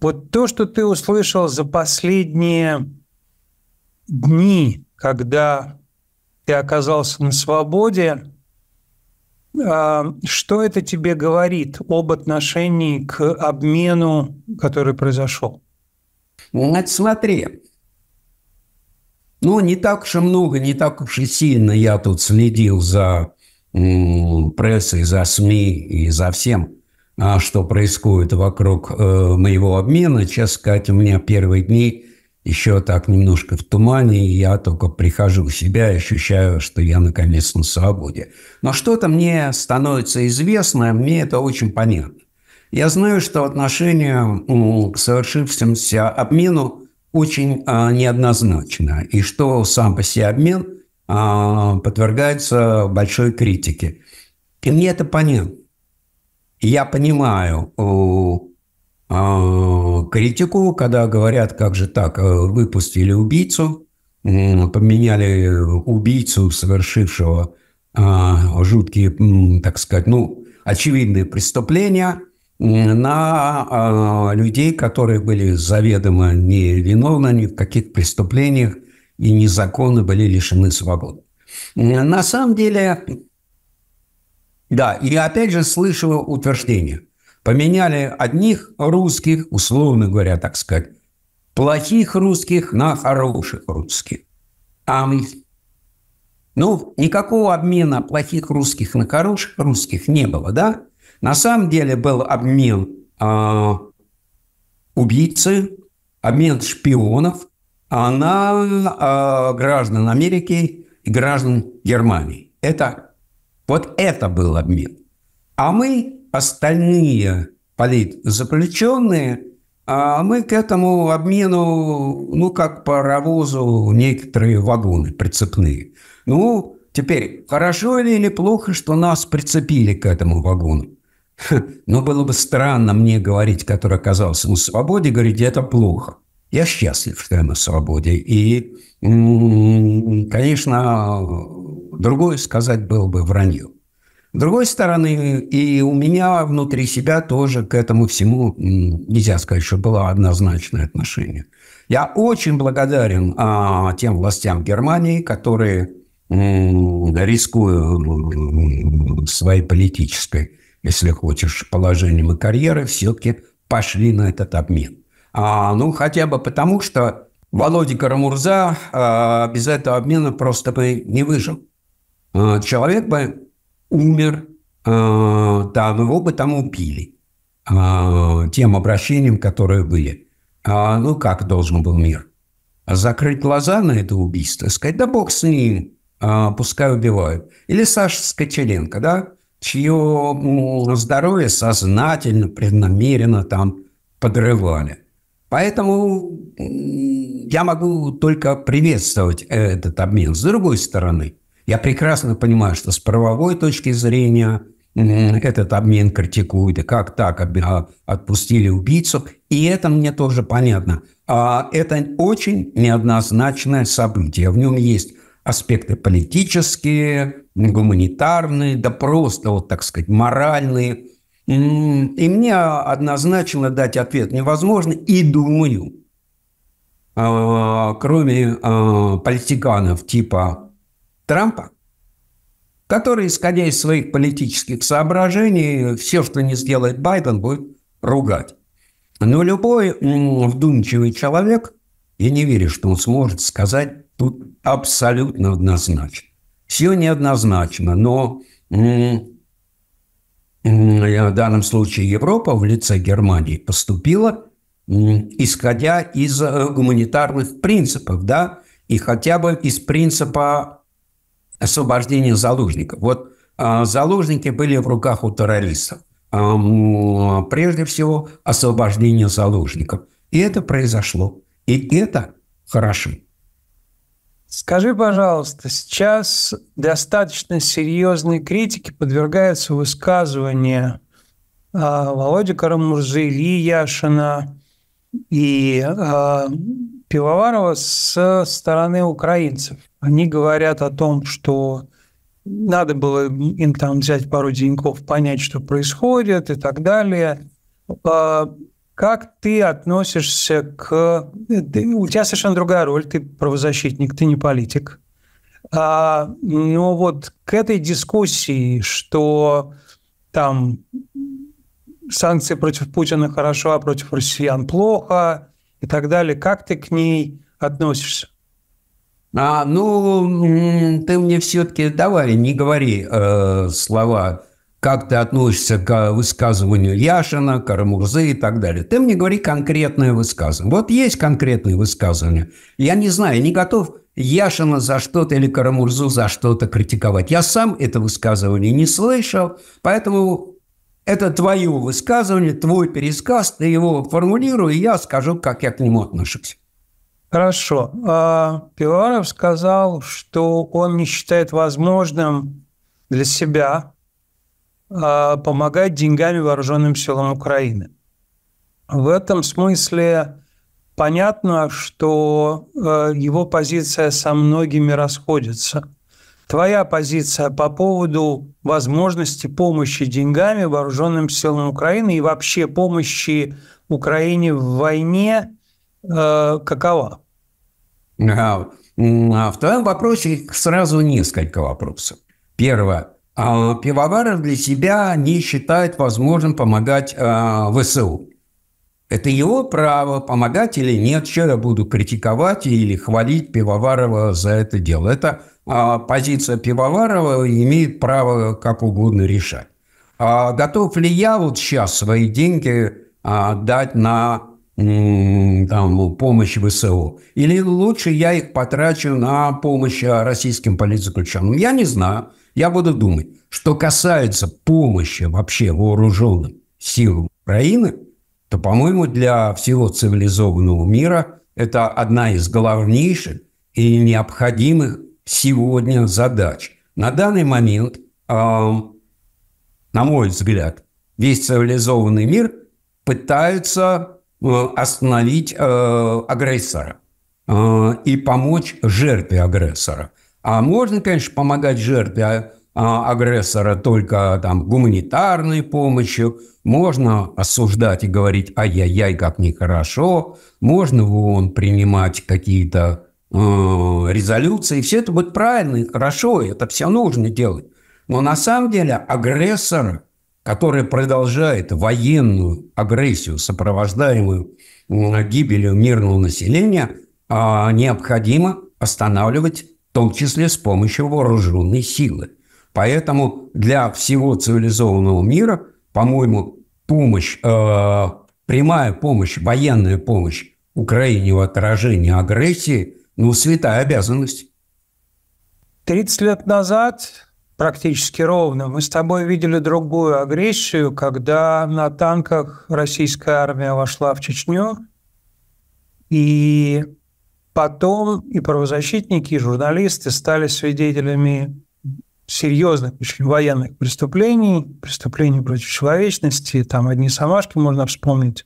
Вот то, что ты услышал за последние дни, когда ты оказался на свободе, а, что это тебе говорит об отношении к обмену, который произошел? Вот смотри, ну, не так уж и много, не так уж и сильно я тут следил за прессой, за СМИ и за всем. А что происходит вокруг э, моего обмена. Честно сказать, у меня первые дни еще так немножко в тумане, и я только прихожу в себя и ощущаю, что я наконец на свободе. Но что-то мне становится известно, мне это очень понятно. Я знаю, что отношение к совершившемуся обмену очень а, неоднозначно, и что сам по себе обмен а, подвергается большой критике. И мне это понятно я понимаю э, э, критику, когда говорят, как же так, э, выпустили убийцу, поменяли убийцу, совершившего жуткие, так сказать, ну, очевидные преступления на людей, которые были заведомо невиновны ни в каких преступлениях и незаконно были лишены свободы. На самом деле, да, и опять же слышу утверждение. Поменяли одних русских, условно говоря, так сказать, плохих русских на хороших русских. А мы... Ну, никакого обмена плохих русских на хороших русских не было, да? На самом деле был обмен э, убийцы, обмен шпионов а на э, граждан Америки и граждан Германии. Это вот это был обмен. А мы, остальные политзаключенные, а мы к этому обмену, ну, как паровозу, некоторые вагоны прицепные. Ну, теперь, хорошо ли или плохо, что нас прицепили к этому вагону? Но ну, было бы странно мне говорить, который оказался на свободе, говорить, это плохо. Я счастлив, что я на свободе. И, конечно, другое сказать было бы вранье. С другой стороны, и у меня внутри себя тоже к этому всему, нельзя сказать, что было однозначное отношение. Я очень благодарен а, тем властям Германии, которые рискуя своей политической, если хочешь, положением и карьерой, все-таки пошли на этот обмен. А, ну, хотя бы потому, что Володя Карамурза а, без этого обмена просто бы не выжил. А, человек бы умер, а, там его бы там убили а, тем обращением, которые были. А, ну, как должен был мир? Закрыть глаза на это убийство, сказать, да бог с ним, а, пускай убивают. Или Саша Скочеленко, да, чье здоровье сознательно, преднамеренно там подрывали. Поэтому я могу только приветствовать этот обмен. С другой стороны, я прекрасно понимаю, что с правовой точки зрения этот обмен критикуют, и как так, а, отпустили убийцу, и это мне тоже понятно. А это очень неоднозначное событие, в нем есть аспекты политические, гуманитарные, да просто, вот так сказать, моральные – и мне однозначно дать ответ невозможно. И думаю, а, кроме а, политиканов типа Трампа, которые, исходя из своих политических соображений, все, что не сделает Байден, будет ругать. Но любой вдумчивый человек, я не верю, что он сможет сказать тут абсолютно однозначно. Все неоднозначно, но в данном случае Европа в лице Германии поступила, исходя из э, гуманитарных принципов, да, и хотя бы из принципа освобождения заложников. Вот а, заложники были в руках у террористов. А, прежде всего, освобождение заложников. И это произошло. И это хорошо. Скажи, пожалуйста, сейчас достаточно серьезной критике подвергаются высказывания э, Володи Карамурзы, Ильи Яшина и э, Пивоварова с стороны украинцев. Они говорят о том, что надо было им там взять пару деньков, понять, что происходит и так далее. А, как ты относишься к... Э, у тебя совершенно другая роль, ты правозащитник, ты не политик. А, но вот к этой дискуссии, что там санкции против Путина хорошо, а против россиян плохо и так далее, как ты к ней относишься? А, ну, ты мне все-таки давай, не говори э, слова как ты относишься к а, высказыванию Яшина, Карамурзы и так далее. Ты мне говори конкретное высказывание. Вот есть конкретные высказывания. Я не знаю, не готов Яшина за что-то или Карамурзу за что-то критиковать. Я сам это высказывание не слышал, поэтому это твое высказывание, твой пересказ, ты его формулируй, и я скажу, как я к нему отношусь. Хорошо. А, Пиваров сказал, что он не считает возможным для себя а, помогать деньгами вооруженным силам Украины. В этом смысле понятно, что э, его позиция со многими расходится. Твоя позиция по поводу возможности помощи деньгами вооруженным силам Украины и вообще помощи Украине в войне э, какова? А, а в твоем вопросе сразу несколько вопросов. Первое. А, Пивоваров для себя не считает возможным помогать а, ВСУ. Это его право, помогать или нет, что я буду критиковать или хвалить Пивоварова за это дело. Это а, позиция Пивоварова имеет право как угодно решать. Готов ли я вот сейчас свои деньги дать на там, помощь ВСУ? Или лучше я их потрачу на помощь российским политзаключенным? Я не знаю. Я буду думать, что касается помощи вообще вооруженным силам Украины, то, по-моему, для всего цивилизованного мира это одна из главнейших и необходимых сегодня задач. На данный момент, э, на мой взгляд, весь цивилизованный мир пытается э, остановить э, агрессора э, и помочь жертве агрессора – а можно, конечно, помогать жертве а, а, агрессора только там, гуманитарной помощью, можно осуждать и говорить «ай-яй-яй, как нехорошо», можно в ООН принимать какие-то э, резолюции, все это будет правильно и хорошо, и это все нужно делать. Но на самом деле агрессор, который продолжает военную агрессию, сопровождаемую гибелью мирного населения, э, необходимо останавливать в том числе с помощью вооруженной силы. Поэтому для всего цивилизованного мира, по-моему, помощь, э, прямая помощь, военная помощь Украине в отражении агрессии, ну, святая обязанность. 30 лет назад, практически ровно, мы с тобой видели другую агрессию, когда на танках российская армия вошла в Чечню, и Потом и правозащитники, и журналисты стали свидетелями серьезных очень военных преступлений, преступлений против человечности, там одни самашки можно вспомнить,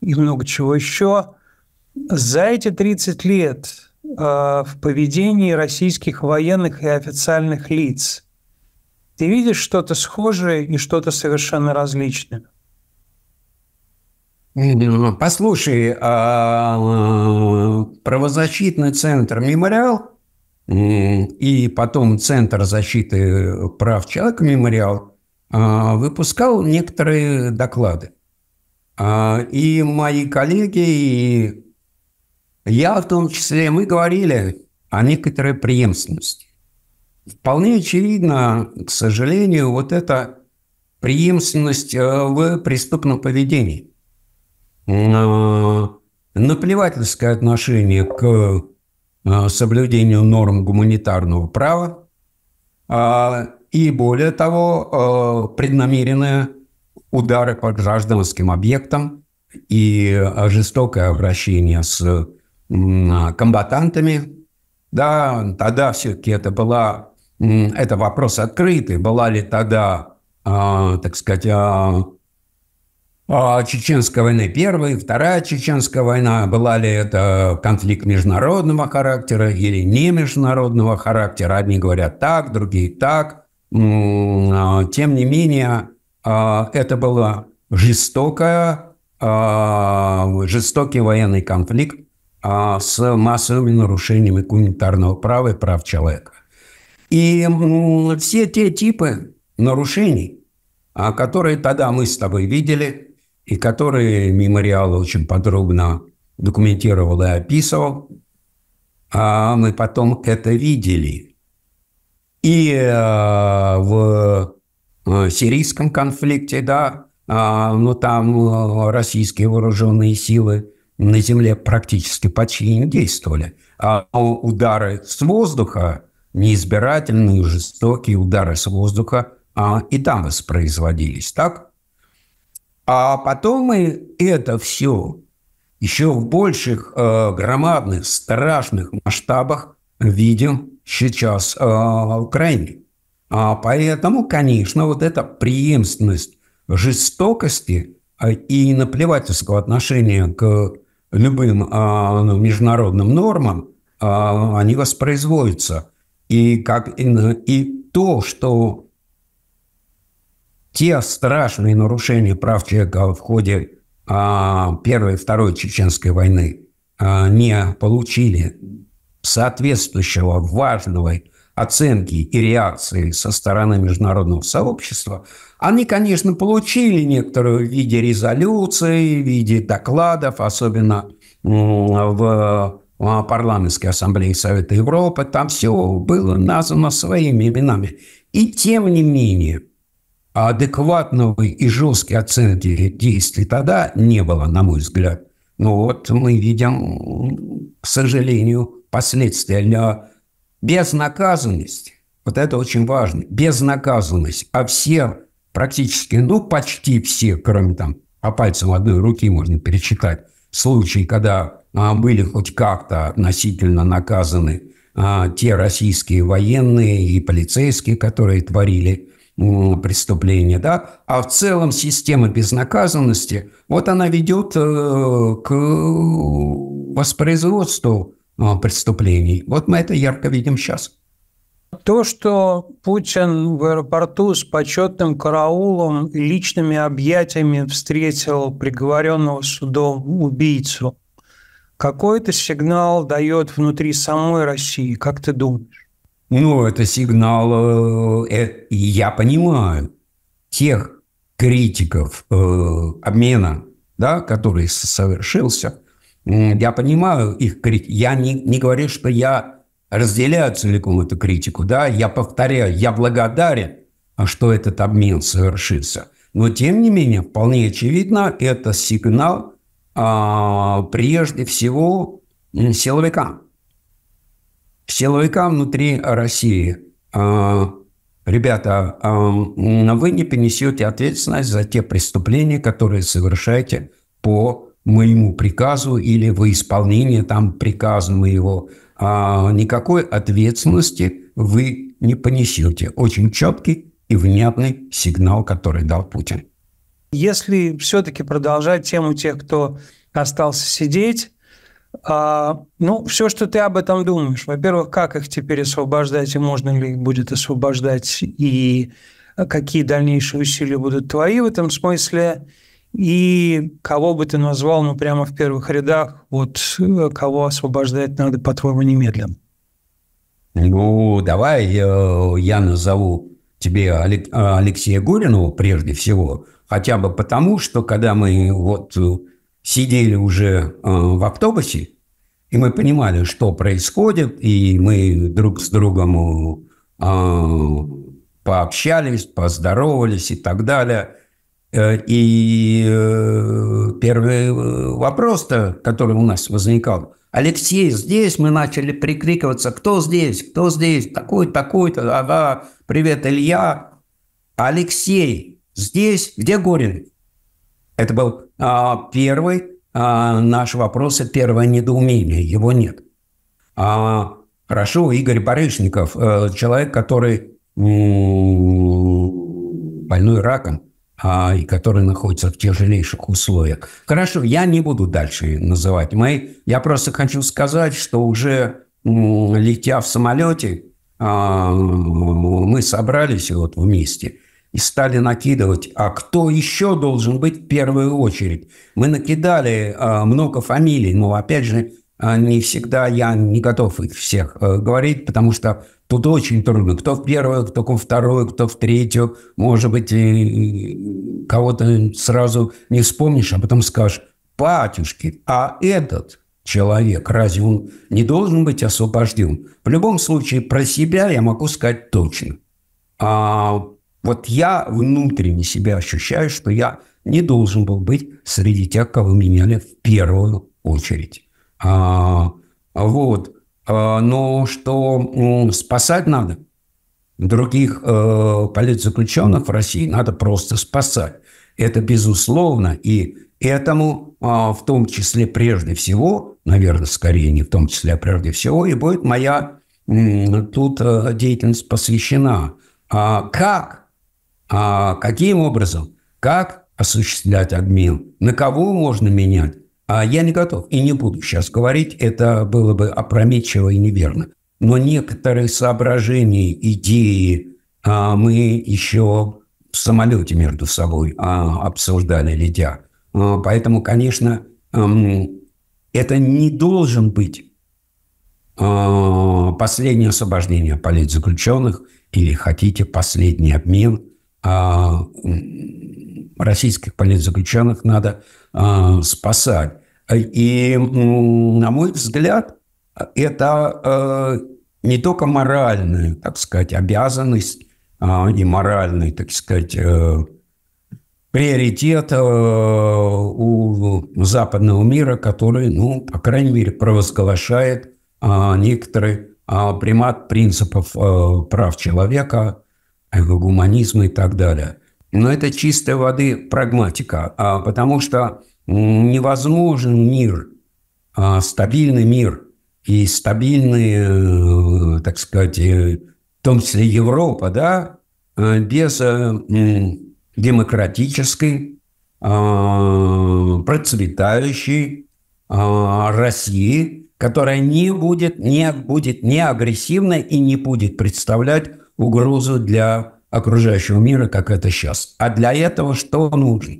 и много чего еще. За эти 30 лет э, в поведении российских военных и официальных лиц ты видишь что-то схожее и что-то совершенно различное. Послушай, а правозащитный центр «Мемориал» и потом Центр защиты прав человека «Мемориал» а, выпускал некоторые доклады. А, и мои коллеги, и я в том числе, мы говорили о некоторой преемственности. Вполне очевидно, к сожалению, вот эта преемственность а, в преступном поведении – наплевательское отношение к э, соблюдению норм гуманитарного права а, и, более того, э, преднамеренные удары по гражданским объектам и жестокое обращение с комбатантами. Да, тогда все-таки это была это вопрос открытый. Была ли тогда, э, так сказать, а, а, Чеченской войны первая и вторая Чеченская война, была ли это конфликт международного характера или не международного характера, одни говорят так, другие так. А, тем не менее, а, это была жестокая, жестокий военный конфликт с массовыми нарушениями гуманитарного права и прав человека. И все те типы нарушений, которые тогда мы с тобой видели – и которые мемориал очень подробно документировал и описывал. А мы потом это видели. И э, в э, сирийском конфликте, да, а, но ну, там э, российские вооруженные силы на земле практически почти не действовали. А удары с воздуха, неизбирательные, жестокие удары с воздуха а, и там воспроизводились, так? А потом мы это все еще в больших э, громадных, страшных масштабах видим сейчас э, в Украине. А поэтому, конечно, вот эта преемственность жестокости э, и наплевательского отношения к любым э, ну, международным нормам, э, они воспроизводятся. И, как, и, и то, что те страшные нарушения прав человека в ходе а, Первой и Второй Чеченской войны а, не получили соответствующего важного оценки и реакции со стороны международного сообщества, они, конечно, получили некоторую в виде резолюций, в виде докладов, особенно в а, парламентской ассамблее Совета Европы. Там все было названо своими именами. И тем не менее – а адекватной и жесткой оценки действий тогда не было, на мой взгляд. Но ну вот мы видим, к сожалению, последствия. для безнаказанности. вот это очень важно, безнаказанность, а все практически, ну почти все, кроме там, по пальцам одной руки можно перечитать, случаи, когда а, были хоть как-то относительно наказаны а, те российские военные и полицейские, которые творили преступления, да, а в целом система безнаказанности, вот она ведет э, к воспроизводству э, преступлений. Вот мы это ярко видим сейчас. То, что Путин в аэропорту с почетным караулом и личными объятиями встретил приговоренного судом убийцу, какой-то сигнал дает внутри самой России, как ты думаешь? Ну, это сигнал, э, э я понимаю, тех критиков э, обмена, да, который совершился, э, я понимаю их критику. Я не, не говорю, что я разделяю целиком эту критику, да, я повторяю, я благодарен, а что этот обмен совершился. Но, тем не менее, вполне очевидно, это сигнал э, прежде всего силовикам силовикам внутри России. А, ребята, а, вы не понесете ответственность за те преступления, которые совершаете по моему приказу или во исполнение там приказа моего. А, никакой ответственности вы не понесете. Очень четкий и внятный сигнал, который дал Путин. Если все-таки продолжать тему тех, кто остался сидеть, а, ну, все, что ты об этом думаешь. Во-первых, как их теперь освобождать, и можно ли их будет освобождать, и э, какие дальнейшие усилия будут твои в этом смысле, и кого бы ты назвал, ну, прямо в первых рядах, вот э, кого освобождать надо, по-твоему, немедленно? Ну, давай э, я назову тебе Алексея Гурина прежде всего, хотя бы потому, что когда мы вот сидели уже э, в автобусе, и мы понимали, что происходит, и мы друг с другом э, пообщались, поздоровались и так далее. Э, и первый вопрос-то, который у нас возникал, Алексей, здесь мы начали прикрикиваться, кто здесь, кто здесь, такой, то такой-то, ага, привет, Илья. Алексей, здесь, где Горин? Это был а, первый а, наш вопрос и первое недоумение. Его нет. А, хорошо, Игорь Барышников, э, человек, который больной раком, а, и который находится в тяжелейших условиях. Хорошо, я не буду дальше называть мои. Я просто хочу сказать, что уже летя в самолете, а, мы собрались вот вместе и стали накидывать, а кто еще должен быть в первую очередь. Мы накидали а, много фамилий, но опять же, а, не всегда я не готов их всех э, говорить, потому что тут очень трудно. Кто в первую, кто в вторую, кто в третью. Может быть, кого-то сразу не вспомнишь, а потом скажешь, батюшки, а этот человек, разве он не должен быть освобожден? В любом случае, про себя я могу сказать точно. А, вот я внутренне себя ощущаю, что я не должен был быть среди тех, кого меняли в первую очередь. А, вот. А, но что спасать надо. Других э, политзаключенных в России надо просто спасать. Это безусловно. И этому э, в том числе прежде всего, наверное, скорее не в том числе, а прежде всего, и будет моя э, тут э, деятельность посвящена. А как а каким образом? Как осуществлять обмен? На кого можно менять? А я не готов и не буду сейчас говорить, это было бы опрометчиво и неверно. Но некоторые соображения, идеи а, мы еще в самолете между собой а, обсуждали, летя. А, поэтому, конечно, а, это не должен быть а, последнее освобождение политзаключенных или, хотите, последний обмен а, российских политзаключенных надо а, спасать. И, на мой взгляд, это а, не только моральная, так сказать, обязанность и моральный, так сказать, э, приоритет э, у западного мира, который, ну, по крайней мере, провозглашает некоторые примат принципов э, прав человека, гуманизма и так далее. Но это чистой воды прагматика, а потому что невозможен мир, а, стабильный мир и стабильные, э, так сказать, э, в том числе Европа, да, э, без демократической, а, процветающей России, которая не будет, не будет не агрессивной и не будет представлять угрозу для окружающего мира, как это сейчас. А для этого что нужно?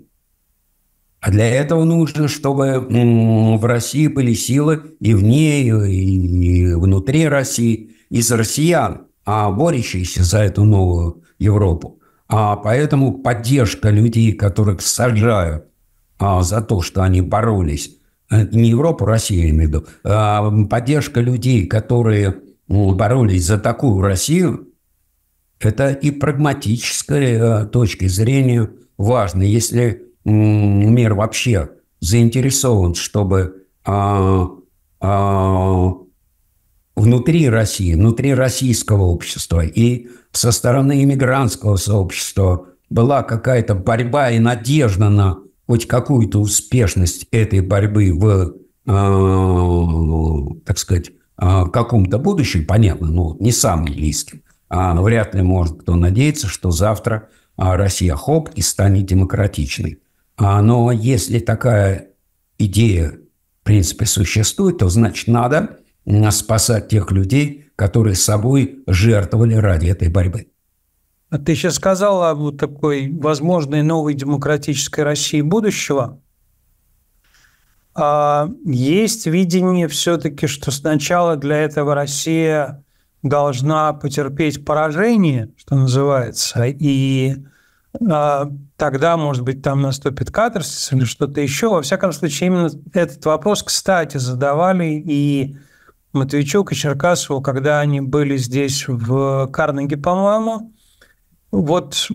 А для этого нужно, чтобы в России были силы и вне, и внутри России, из россиян, а борющиеся за эту новую Европу. А поэтому поддержка людей, которых сажают а, за то, что они боролись, э, не Европу, Россию я имею в виду, а поддержка людей, которые боролись за такую Россию, это и прагматической э, точки зрения важно. Если мир вообще заинтересован, чтобы а, а, внутри России, внутри российского общества и со стороны иммигрантского сообщества была какая-то борьба и надежда на хоть какую-то успешность этой борьбы в, э, так сказать, э, каком-то будущем, понятно, но не самым близким. А, но вряд ли может кто надеяться, что завтра а, Россия хоп и станет демократичной. А, но если такая идея, в принципе, существует, то значит надо спасать тех людей, которые собой жертвовали ради этой борьбы. А ты сейчас сказал о вот такой возможной новой демократической России будущего. А есть видение все-таки, что сначала для этого Россия должна потерпеть поражение, что называется, и а, тогда, может быть, там наступит катарсис или что-то еще. Во всяком случае, именно этот вопрос, кстати, задавали и Матвейчук и Черкасову, когда они были здесь в Карнеге, по-моему. Вот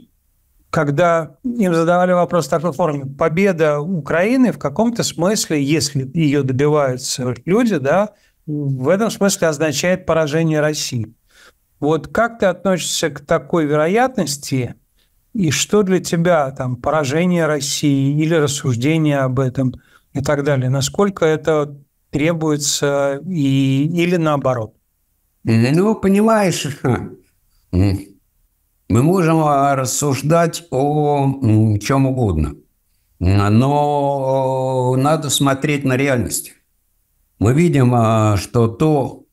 когда им задавали вопрос в такой форме, победа Украины в каком-то смысле, если ее добиваются люди, да, в этом смысле означает поражение России. Вот как ты относишься к такой вероятности, и что для тебя там поражение России или рассуждение об этом и так далее? Насколько это требуется и, или наоборот? Э, ну, понимаешь, мы можем а, рассуждать о чем угодно, но надо смотреть на реальность мы видим, а, что то,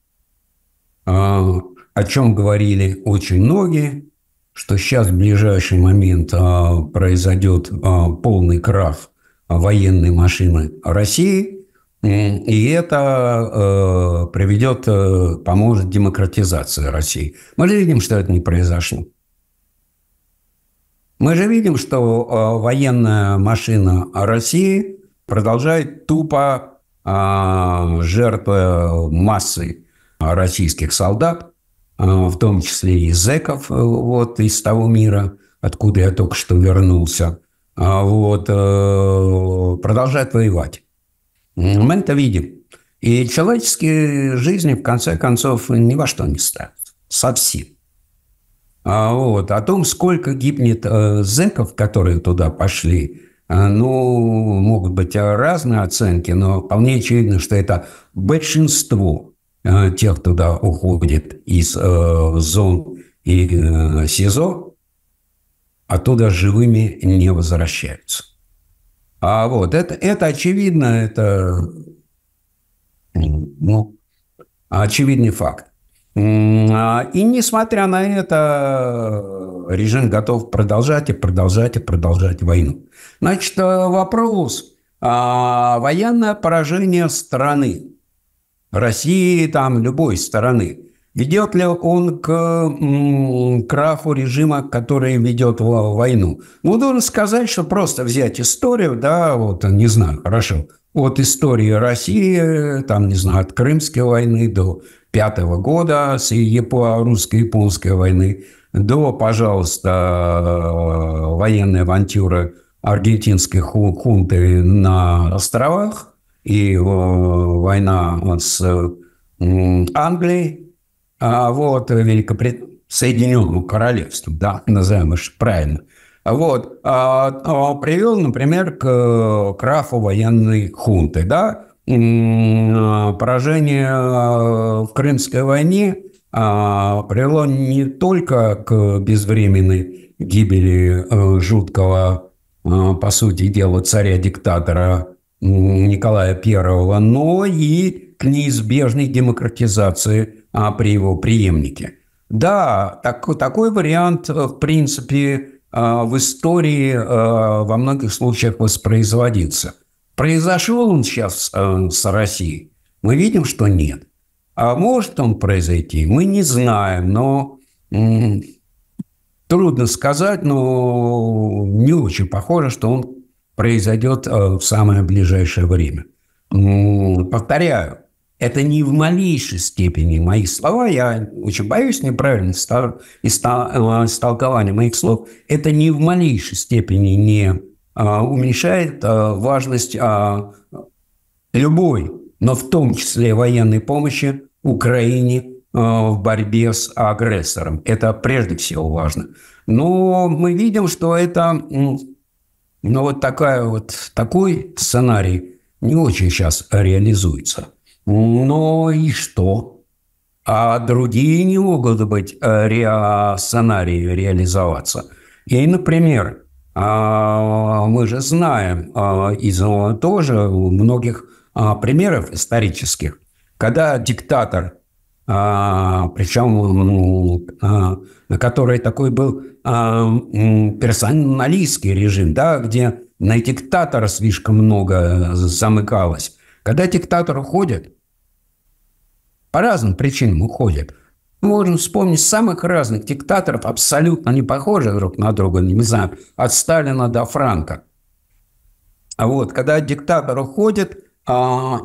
а, о чем говорили очень многие, что сейчас в ближайший момент а, произойдет полный крах военной машины России, и это э, приведет, э, поможет демократизации России. Мы же видим, что это не произошло. Мы же видим, что военная машина России продолжает тупо а, жертвы массы российских солдат, а, в том числе и зеков э, вот, из того мира, откуда я только что вернулся, а, вот, э, продолжают воевать. Мы это видим. И человеческие жизни, в конце концов, ни во что не ставят. Совсем. Вот. О том, сколько гибнет э, зеков, которые туда пошли, а, ну, могут быть разные оценки, но вполне очевидно, что это большинство а, тех, кто туда уходит из э, зон и э, СИЗО, оттуда живыми не возвращаются. А вот это, это очевидно, это ну, очевидный факт. А, и несмотря на это, режим готов продолжать и продолжать и продолжать войну. Значит, э, вопрос а, военное поражение страны, России, там, любой стороны, ведет ли он к краху режима, который ведет войну? Ну, должен сказать, что просто взять историю, да, вот, не знаю, хорошо, от истории России, там, не знаю, от Крымской войны до 1945 года, с русско-японской войны, до, пожалуйста, военной авантюры аргентинской хунты на островах и э, война с Англией, а вот Великобрит... Соединенным Королевством, да, назовем это правильно. Вот, а, а привел, например, к краху военной хунты, да, Э, поражение э, в Крымской войне а, привело не только к безвременной гибели э, жуткого, по сути дела, царя-диктатора Николая Первого, но и к неизбежной демократизации а, при его преемнике. Да, так, такой вариант, в принципе, в истории во многих случаях воспроизводится – Произошел он сейчас э, с Россией? Мы видим, что нет. А может он произойти? Мы не знаем, но трудно сказать, но не очень похоже, что он произойдет э, в самое ближайшее время. повторяю, это не в малейшей степени мои слова, я очень боюсь неправильного э, истолкования моих слов, это не в малейшей степени не а, уменьшает а, важность а, любой, но в том числе военной помощи Украине в борьбе с агрессором. Это прежде всего важно. Но мы видим, что это ну, вот, такая вот такой сценарий не очень сейчас реализуется. Но и что? А другие не могут быть э, сценарии реализоваться. И, например, а, мы же знаем а, из тоже многих а, примеров исторических, когда диктатор, причем на ну, который такой был персоналистский режим, да, где на диктатора слишком много замыкалось. Когда диктатор уходит, по разным причинам уходит – можно вспомнить самых разных диктаторов, абсолютно не похожих друг на друга, не знаю, от Сталина до Франка. А вот когда диктатор уходит, а,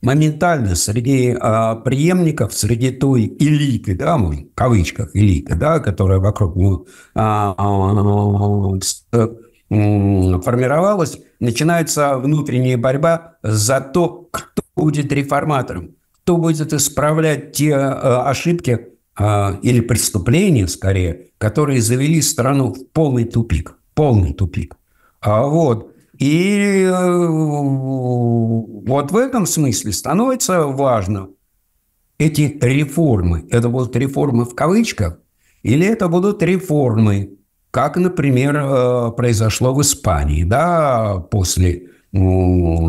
моментально среди а, преемников, среди той элиты, да, в кавычках элиты, да, которая вокруг ну, а, а, а, формировалась, начинается внутренняя борьба за то, кто будет реформатором кто будет исправлять те э, ошибки э, или преступления, скорее, которые завели страну в полный тупик. Полный тупик. А вот. И э, вот в этом смысле становится важно эти реформы. Это будут реформы в кавычках, или это будут реформы, как, например, произошло в Испании, да, после ну,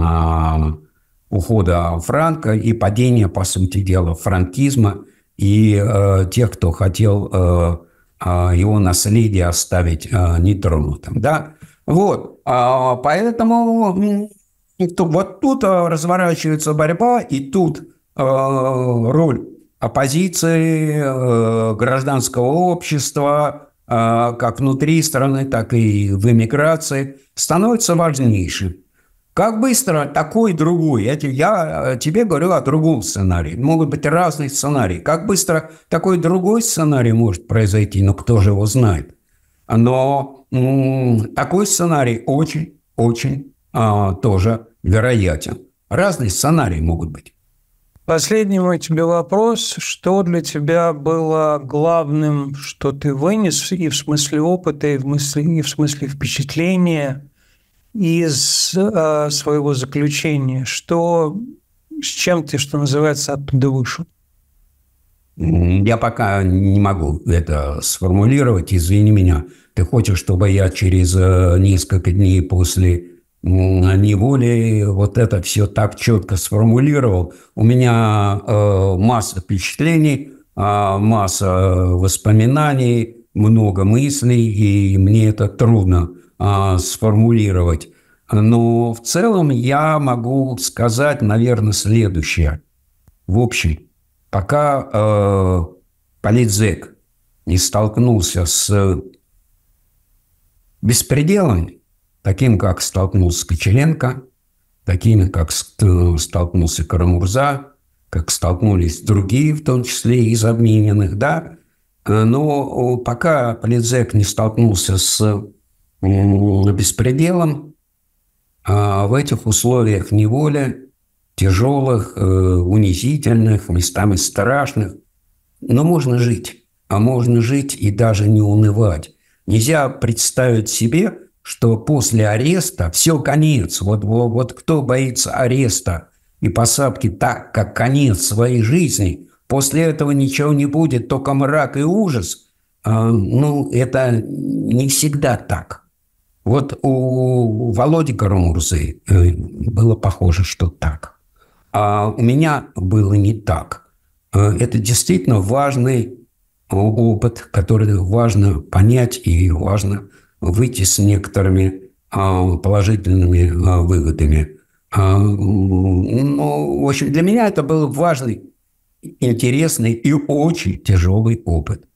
ухода Франка и падения, по сути дела, франкизма и э, тех, кто хотел э, э его наследие оставить э, нетронутым. Да? Вот. А, поэтому то, вот тут э, разворачивается борьба, и тут э, роль оппозиции, э, гражданского общества, э, как внутри страны, так и в эмиграции, становится важнейшей. Как быстро такой другой? Это я э, тебе говорю о другом сценарии. Могут быть разные сценарии. Как быстро такой другой сценарий может произойти? Но ну, кто же его знает? Но м- такой сценарий очень-очень а, тоже вероятен. Разные сценарии могут быть. Последний мой тебе вопрос. Что для тебя было главным, что ты вынес и в смысле опыта, и в, мысли, и в смысле впечатления – из э, своего заключения, что с чем ты, что называется, обдвышен? Я пока не могу это сформулировать, извини меня. Ты хочешь, чтобы я через э, несколько дней после неволи вот это все так четко сформулировал. У меня э, масса впечатлений, э, масса воспоминаний, много мыслей, и мне это трудно а, сформулировать. Но в целом я могу сказать, наверное, следующее. В общем, пока э, политзек не столкнулся с беспределом, таким как столкнулся Кочеленко, такими как э, столкнулся Карамурза, как столкнулись другие, в том числе из обмененных, да, э, но э, пока политзек не столкнулся с беспределом. А в этих условиях неволи, тяжелых, э, унизительных, местами страшных, но можно жить. А можно жить и даже не унывать. Нельзя представить себе, что после ареста все конец. Вот, вот, вот кто боится ареста и посадки так, как конец своей жизни, после этого ничего не будет, только мрак и ужас. А, ну, это не всегда так. Вот у Володи Карамурзы э, было похоже, что так. А у меня было не так. Э, это действительно важный опыт, который важно понять и важно выйти с некоторыми а, положительными а, выводами. А, ну, в общем, для меня это был важный, интересный и очень тяжелый опыт.